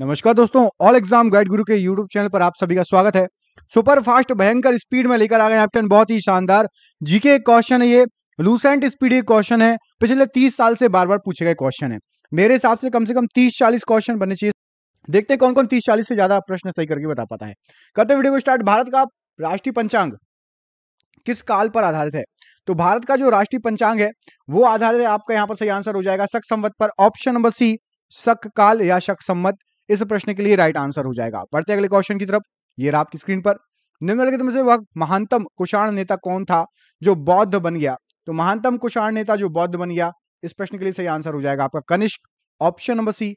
नमस्कार दोस्तों all exam guide गुरु के यूट्यूब चैनल पर आप सभी का स्वागत है सुपर फास्ट भयंकर स्पीड में लेकर आ गए कैप्टन बहुत ही शानदार जीके क्वेश्चन है ये लूसेंट स्पीड क्वेश्चन है पिछले तीस साल से बार बार पूछे गए क्वेश्चन है मेरे हिसाब से कम से कम तीस चालीस क्वेश्चन बनने चाहिए देखते हैं कौन कौन तीस चालीस से ज्यादा प्रश्न सही करके बता पाता है करते वीडियो को स्टार्ट भारत का राष्ट्रीय पंचांग किस काल पर आधारित है तो भारत का जो राष्ट्रीय पंचांग है वो आधारित है आपका यहाँ पर सही आंसर हो जाएगा सख संवत पर ऑप्शन नंबर सी शक काल या शक संवत इस प्रश्न के लिए राइट आंसर हो जाएगा बढ़ते अगले क्वेश्चन की तरफ ये रहा आपकी स्क्रीन पर निम्नलिखित में से वह महानतम कुषाण नेता कौन था जो बौद्ध बन गया तो महानतम कुषाण नेता जो बौद्ध बन गया इस प्रश्न के लिए सही आंसर हो जाएगा आपका Kanishka option number C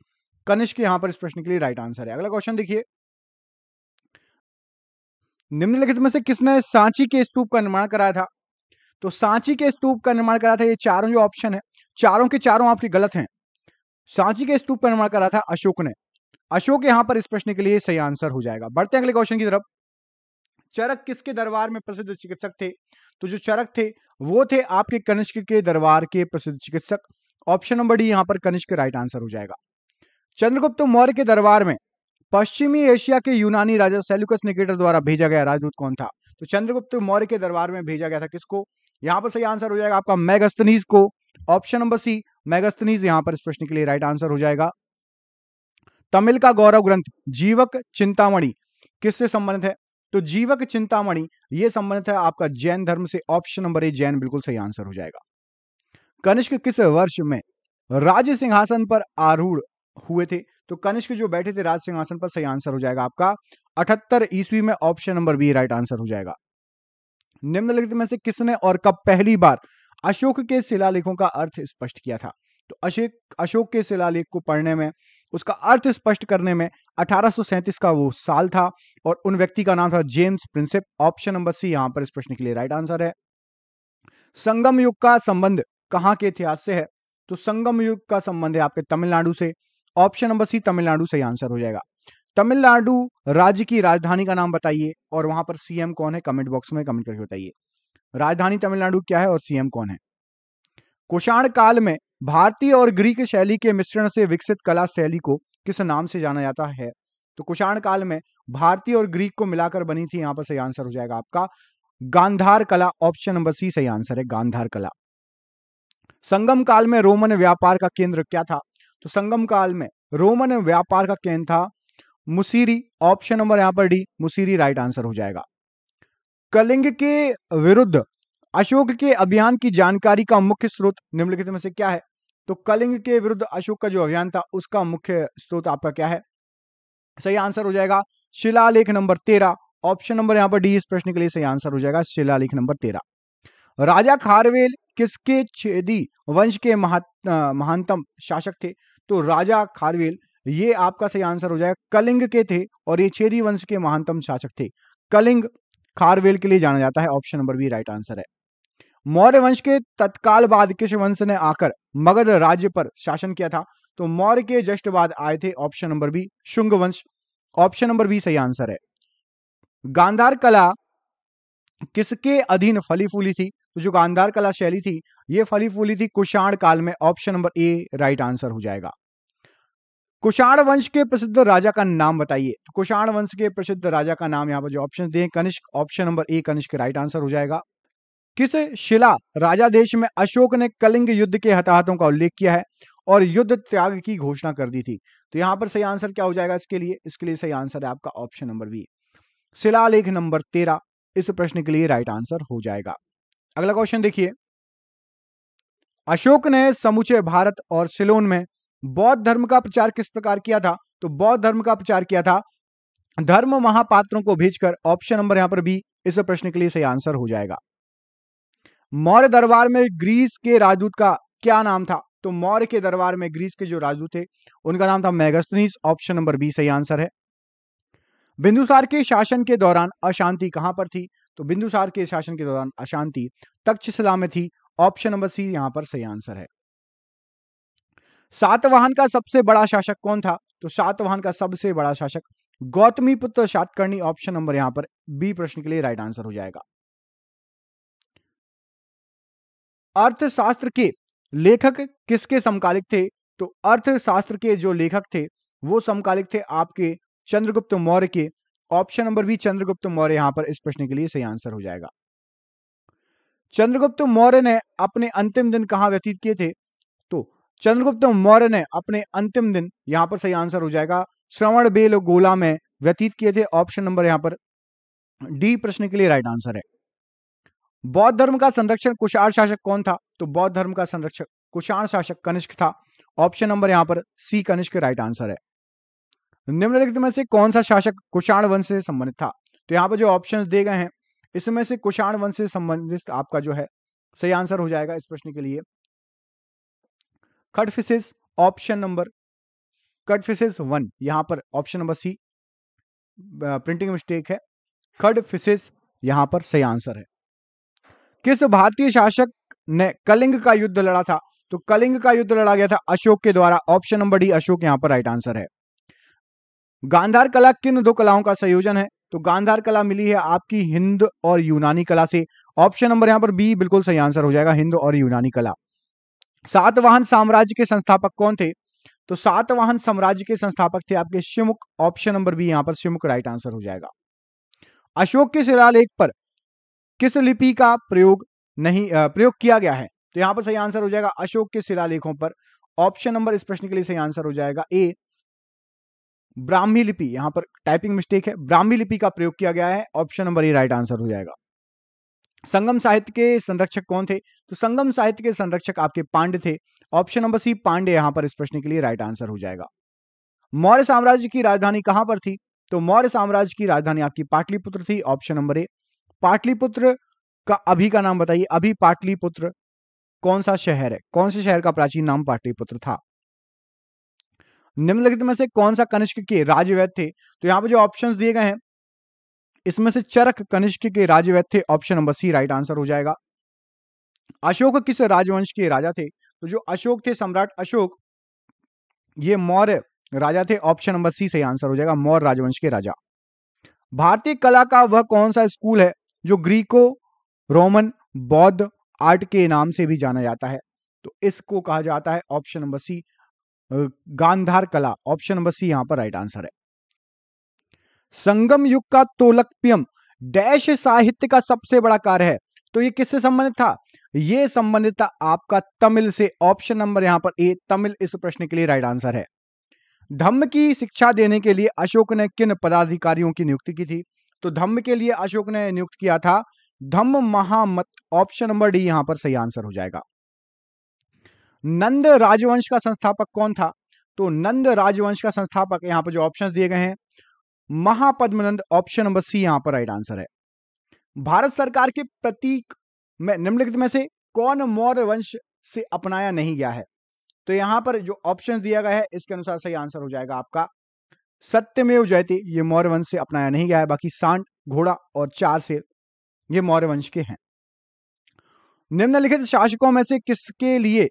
Kanishka यहां पर इस प्रश्न के लिए राइट आंसर है अगला क्वेश्चन देखिए निम्नलिखित में से किसने सांची के स्तूप का निर्माण कराया था तो सांची के स्तूप का निर्माण कराया था ये चारों जो ऑप्शन है चारों के चारों आपके गलत हैं सांची के स्तूप का निर्माण करा था अशोक ने अशोक यहां पर इस प्रश्न के लिए सही आंसर हो जाएगा बढ़ते हैं अगले क्वेश्चन की तरफ चरक किसके दरबार में प्रसिद्ध चिकित्सक थे तो जो चरक थे वो थे आपके कनिष्क के दरबार के प्रसिद्ध चिकित्सक ऑप्शन नंबर डी यहां पर कनिष्क राइट आंसर हो जाएगा चंद्रगुप्त मौर्य के दरबार में पश्चिमी एशिया के यूनानी राजा सेल्युकस निकेटर द्वारा भेजा गया राजदूत कौन था तो चंद्रगुप्त मौर्य के दरबार में भेजा गया था किसको यहां पर सही आंसर हो जाएगा आपका मैगस्तनीज को ऑप्शन नंबर सी मैगस्तनीज यहां पर इस प्रश्न के लिए राइट आंसर हो जाएगा तमिल का गौरव ग्रंथ जीवक चिंतामणि किससे संबंधित है तो जीवक चिंतामणि यह संबंधित है आपका जैन धर्म से ऑप्शन नंबर ए जैन बिल्कुल सही आंसर हो जाएगा कनिष्क किस वर्ष में राज्य सिंहासन पर आरूढ़ हुए थे तो कनिष्क जो बैठे थे राज सिंहासन पर सही आंसर हो जाएगा आपका अठहत्तर ईस्वी में option number B right answer हो जाएगा निम्नलिखित में से किसने और कब पहली बार अशोक के शिलालेखों का अर्थ स्पष्ट किया था तो अशोक अशोक के शिलालेख को पढ़ने में उसका अर्थ स्पष्ट करने में अठारह का वो साल था और उन व्यक्ति का नाम था James Prinsep option number C यहां पर इस प्रश्न के लिए राइट आंसर है संगम युग का संबंध कहां के इतिहास से है तो संगम युग का संबंध है आपके तमिलनाडु से ऑप्शन नंबर सी तमिलनाडु से आंसर हो जाएगा तमिलनाडु राज्य की राजधानी का नाम बताइए और वहां पर सीएम कौन है कमेंट बॉक्स में कमेंट करके बताइए राजधानी तमिलनाडु क्या है और सीएम कौन है कुषाण काल में भारतीय और ग्रीक शैली के मिश्रण से विकसित कला शैली को किस नाम से जाना जाता है तो कुषाण काल में भारतीय और ग्रीक को मिलाकर बनी थी यहां पर सही आंसर हो जाएगा आपका गांधार कला ऑप्शन नंबर सी सही आंसर है गांधार कला संगम काल में रोमन व्यापार का केंद्र क्या था तो संगम काल में रोमन व्यापार का केंद्र था मुसीरी ऑप्शन नंबर यहां पर डी मुसीरी राइट आंसर हो जाएगा कलिंग के विरुद्ध अशोक के अभियान की जानकारी का मुख्य स्रोत निम्नलिखित में से क्या है तो कलिंग के विरुद्ध अशोक का जो अभियान था उसका मुख्य स्रोत आपका क्या है सही आंसर हो जाएगा शिलालेख नंबर तेरह ऑप्शन नंबर यहाँ पर डी इस प्रश्न के लिए सही आंसर हो जाएगा शिलालेख नंबर तेरह राजा खारवेल किसके छेदी वंश के महानतम शासक थे तो राजा खारवेल ये आपका सही आंसर हो जाएगा कलिंग के थे और ये छेदी वंश के महानतम शासक थे कलिंग खारवेल के लिए जाना जाता है option number B right answer है मौर्य वंश के तत्काल बाद किस वंश ने आकर मगध राज्य पर शासन किया था तो मौर्य के जस्ट बाद आए थे ऑप्शन नंबर बी शुंग वंश ऑप्शन नंबर बी सही आंसर है गांधार कला किसके अधीन फली फूली थी तो जो गांधार कला शैली थी यह फली फूली थी कुषाण काल में option number A right answer हो जाएगा कुषाण वंश के प्रसिद्ध राजा का नाम बताइए तो कुषाण वंश के प्रसिद्ध राजा का नाम यहां पर जो ऑप्शन दें Kanishka option number A Kanishka right answer हो जाएगा किस शिला राजा देश में अशोक ने कलिंग युद्ध के हताहतों का उल्लेख किया है और युद्ध त्याग की घोषणा कर दी थी तो यहां पर सही आंसर क्या हो जाएगा इसके लिए इसके लिए सही आंसर है आपका ऑप्शन नंबर बी लेख नंबर तेरह इस प्रश्न के लिए राइट आंसर हो जाएगा अगला क्वेश्चन देखिए अशोक ने समूचे भारत और सिलोन में बौद्ध धर्म का प्रचार किस प्रकार किया था तो बौद्ध धर्म का प्रचार किया था धर्म महापात्रों को भेजकर ऑप्शन नंबर यहां पर बी इस प्रश्न के लिए सही आंसर हो जाएगा मौर्य दरबार में ग्रीस के राजदूत का क्या नाम था तो मौर्य के दरबार में ग्रीस के जो राजदूत थे उनका नाम था मैगस्तनीस ऑप्शन नंबर बी सही आंसर है बिंदुसार के शासन के दौरान अशांति कहां पर थी तो बिंदुसार के शासन के दौरान अशांति तक्षशिला में थी ऑप्शन नंबर सी यहां पर सही आंसर है सातवाहन का सबसे बड़ा शासक कौन था तो सातवाहन का सबसे बड़ा शासक गौतमी पुत्र सातकर्णी ऑप्शन नंबर यहां पर बी प्रश्न के लिए राइट आंसर हो जाएगा अर्थशास्त्र के लेखक किसके समकालिक थे तो अर्थशास्त्र के जो लेखक थे वो समकालिक थे आपके चंद्रगुप्त मौर्य के ऑप्शन नंबर भी चंद्रगुप्त मौर्य यहां पर इस प्रश्न के लिए सही आंसर हो जाएगा चंद्रगुप्त मौर्य ने अपने अंतिम दिन कहाँ व्यतीत किए थे तो चंद्रगुप्त मौर्य ने अपने अंतिम दिन यहां पर सही आंसर हो जाएगा श्रवण बेल गोला में व्यतीत किए थे ऑप्शन नंबर यहां पर डी प्रश्न के लिए राइट आंसर है बौद्ध धर्म का संरक्षण कुषाण शासक कौन था तो बौद्ध धर्म का संरक्षक कुषाण शासक कनिष्क था ऑप्शन नंबर यहां पर सी कनिष्क राइट आंसर है निम्नलिखित में से कौन सा शासक कुषाण वंश से संबंधित था तो यहां पर जो ऑप्शंस दिए गए हैं इसमें से कुषाण वंश से संबंधित आपका जो है सही आंसर हो जाएगा इस प्रश्न के लिए Kadphises option number Kadphises one यहां पर option number C printing mistake है कटफिसिस यहां पर सही आंसर है किस भारतीय शासक ने कलिंग का युद्ध लड़ा था तो कलिंग का युद्ध लड़ा गया था अशोक के द्वारा ऑप्शन नंबर डी अशोक यहां पर राइट आंसर है गांधार कला किन दो कलाओं का संयोजन है तो गांधार कला मिली है आपकी हिंद और यूनानी कला से ऑप्शन नंबर यहां पर बी बिल्कुल सही आंसर हो जाएगा हिंद और यूनानी कला सातवाहन साम्राज्य के संस्थापक कौन थे तो सातवाहन साम्राज्य के संस्थापक थे आपके शिमुख ऑप्शन नंबर बी यहां पर शिमुख राइट आंसर हो जाएगा अशोक के शिलालेख पर किस लिपि का प्रयोग नहीं प्रयोग किया गया है तो यहां पर सही आंसर हो जाएगा अशोक के शिलालेखों पर ऑप्शन नंबर इस प्रश्न के लिए सही आंसर हो जाएगा ए ब्राह्मी लिपि यहां पर टाइपिंग मिस्टेक है ब्राह्मी लिपि का प्रयोग किया गया है option number A right answer हो जाएगा संगम साहित्य के संरक्षक कौन थे तो संगम साहित्य के संरक्षक आपके पांडे थे ऑप्शन नंबर सी पांडे यहां पर इस प्रश्न के लिए राइट आंसर हो जाएगा मौर्य साम्राज्य की राजधानी कहां पर थी तो मौर्य साम्राज्य की राजधानी आपकी पाटलिपुत्र थी ऑप्शन नंबर ए पाटलिपुत्र का अभी का नाम बताइए अभी पाटलिपुत्र कौन सा शहर है कौन से शहर का प्राचीन नाम पाटलिपुत्र था निम्नलिखित में से कौन सा कनिष्क के राजवैद थे तो यहाँ पर जो ऑप्शन दिए गए हैं इसमें से चरक कनिष्क के राजवैद थे option number C right answer हो जाएगा अशोक किस राजवंश के राजा थे तो जो अशोक थे सम्राट अशोक ये मौर्य राजा थे ऑप्शन नंबर सी सही आंसर हो जाएगा मौर्य राजवंश के राजा भारतीय कला का वह कौन सा स्कूल है जो ग्रीको रोमन बौद्ध आर्ट के नाम से भी जाना जाता है तो इसको कहा जाता है ऑप्शन नंबर सी गांधार कला ऑप्शन नंबर सी यहां पर राइट आंसर है संगम युग का तोलकपियम डैश साहित्य का सबसे बड़ा कार्य है तो ये किससे संबंधित था ये संबंधित था आपका तमिल से ऑप्शन नंबर यहां पर ए तमिल इस प्रश्न के लिए राइट आंसर है धम्म की शिक्षा देने के लिए अशोक ने किन पदाधिकारियों की नियुक्ति की थी तो धम्म के लिए अशोक ने नियुक्त किया था धम्म महामत ऑप्शन नंबर डी यहां पर सही आंसर हो जाएगा नंद राजवंश का संस्थापक कौन था तो नंद राजवंश का संस्थापक यहां पर जो ऑप्शन दिए गए हैं महापद्मनंद ऑप्शन नंबर सी यहां पर राइट आंसर है भारत सरकार के प्रतीक में निम्नलिखित में से कौन मौर्य वंश से अपनाया नहीं गया है तो यहां पर जो ऑप्शन दिया गया है इसके अनुसार सही आंसर हो जाएगा आपका सत्यमेव जयते ये मौर्य वंश से अपनाया नहीं गया है बाकी सांड घोड़ा और चार से ये मौर्य वंश के हैं निम्नलिखित शासकों में से किसके लिए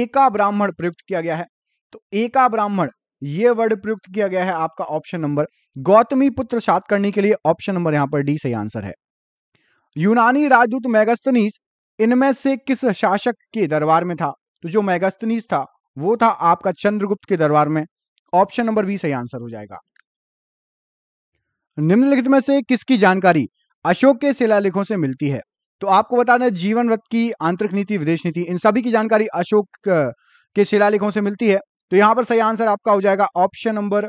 एका ब्राह्मण प्रयुक्त किया गया है तो एका ब्राह्मण ये वर्ड प्रयुक्त किया गया है आपका ऑप्शन नंबर गौतमी पुत्र सात करने के लिए ऑप्शन नंबर यहां पर डी सही आंसर है यूनानी राजदूत मैगस्तनीस इनमें से किस शासक के दरबार में था तो जो मैगस्तनीस था वो था आपका चंद्रगुप्त के दरबार में ऑप्शन नंबर बी सही आंसर हो जाएगा निम्नलिखित में से किसकी जानकारी अशोक के शिलालेखों से मिलती है तो आपको बता दें जीवन व्रत की आंतरिक नीति विदेश नीति इन सभी की जानकारी अशोक के शिलालेखों से मिलती है तो यहां पर सही आंसर आपका हो जाएगा ऑप्शन नंबर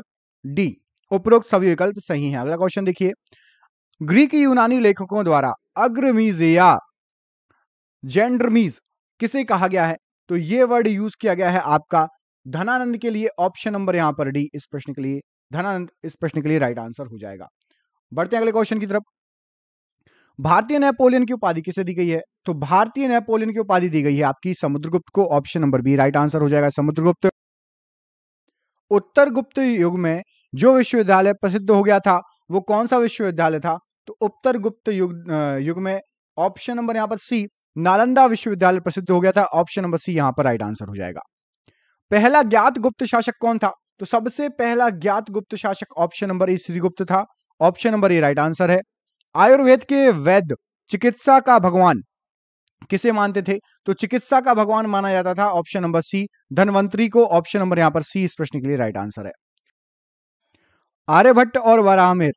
डी उपरोक्त सभी विकल्प सही है अगला क्वेश्चन देखिए ग्रीक यूनानी लेखकों द्वारा अग्रमीजिया जेंडरमीज किसे कहा गया है तो ये वर्ड यूज किया गया है आपका धनानंद के लिए ऑप्शन नंबर यहां पर डी इस प्रश्न के लिए धनानंद इस प्रश्न के लिए राइट आंसर हो जाएगा बढ़ते हैं अगले क्वेश्चन की तरफ भारतीय नेपोलियन की उपाधि किसे दी गई है तो भारतीय नेपोलियन की उपाधि दी गई है आपकी समुद्रगुप्त को option number B right answer हो जाएगा समुद्रगुप्त उत्तर गुप्त युग में जो विश्वविद्यालय प्रसिद्ध हो गया था वो कौन सा विश्वविद्यालय था तो उत्तर गुप्त युग युग में ऑप्शन नंबर यहां पर सी नालंदा विश्वविद्यालय प्रसिद्ध हो गया था ऑप्शन नंबर सी यहां पर राइट आंसर हो जाएगा पहला ज्ञात गुप्त शासक कौन था तो सबसे पहला ज्ञात गुप्त शासक ऑप्शन नंबर ए श्रीगुप्त था option number A right answer है आयुर्वेद के वैद्य चिकित्सा का भगवान किसे मानते थे तो चिकित्सा का भगवान माना जाता था ऑप्शन नंबर सी धनवंतरी को ऑप्शन नंबर यहां पर सी इस प्रश्न के लिए राइट आंसर है आर्यभट्ट और वराहमेर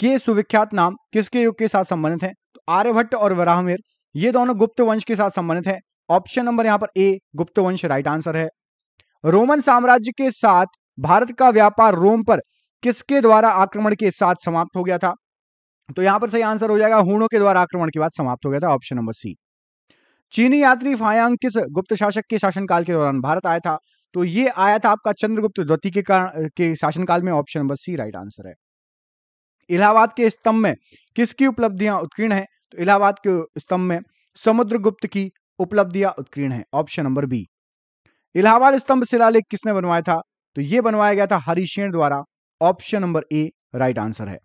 के सुविख्यात नाम किसके युग के साथ संबंधित है तो आर्यभट्ट और वराहमेर ये दोनों गुप्त वंश के साथ संबंधित है ऑप्शन नंबर यहां पर ए गुप्त वंश राइट आंसर है रोमन साम्राज्य के साथ भारत का व्यापार रोम पर किसके द्वारा आक्रमण के साथ समाप्त हो गया था तो यहां पर सही आंसर हो जाएगा हूणों के द्वारा आक्रमण के बाद समाप्त हो गया था ऑप्शन नंबर सी चीनी यात्री फायांग किस गुप्त शासक के शासनकाल के दौरान भारत आया था तो ये आया था आपका चंद्रगुप्त द्वितीय के कारण के शासनकाल में option number C right answer है इलाहाबाद के स्तंभ में किसकी उपलब्धियां उत्कीर्ण है तो इलाहाबाद के स्तंभ में समुद्रगुप्त की उपलब्धियां उत्कीर्ण है ऑप्शन नंबर बी इलाहाबाद स्तंभ शिलालेख किसने बनवाया था तो यह बनवाया गया था हरिशेण द्वारा option number A right answer है